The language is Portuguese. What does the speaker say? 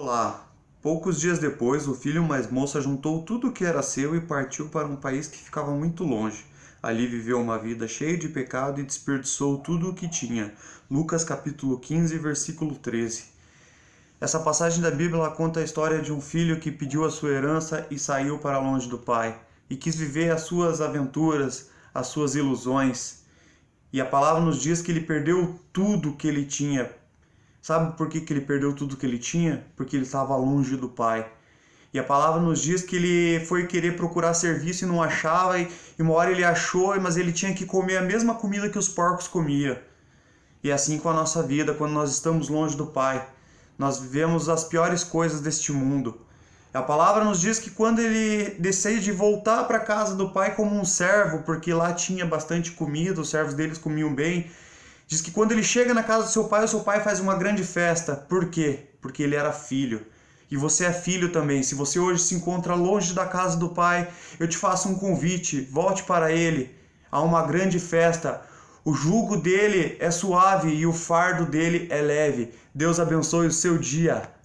Olá! Poucos dias depois, o filho mais moça juntou tudo o que era seu e partiu para um país que ficava muito longe. Ali viveu uma vida cheia de pecado e desperdiçou tudo o que tinha. Lucas capítulo 15, versículo 13. Essa passagem da Bíblia conta a história de um filho que pediu a sua herança e saiu para longe do pai, e quis viver as suas aventuras, as suas ilusões. E a palavra nos diz que ele perdeu tudo o que ele tinha Sabe por que, que ele perdeu tudo que ele tinha? Porque ele estava longe do Pai. E a palavra nos diz que ele foi querer procurar serviço e não achava, e uma hora ele achou, mas ele tinha que comer a mesma comida que os porcos comiam. E é assim com a nossa vida, quando nós estamos longe do Pai, nós vivemos as piores coisas deste mundo. A palavra nos diz que quando ele decide voltar para a casa do pai como um servo, porque lá tinha bastante comida, os servos deles comiam bem, Diz que quando ele chega na casa do seu pai, o seu pai faz uma grande festa. Por quê? Porque ele era filho. E você é filho também. Se você hoje se encontra longe da casa do pai, eu te faço um convite. Volte para ele há uma grande festa. O jugo dele é suave e o fardo dele é leve. Deus abençoe o seu dia.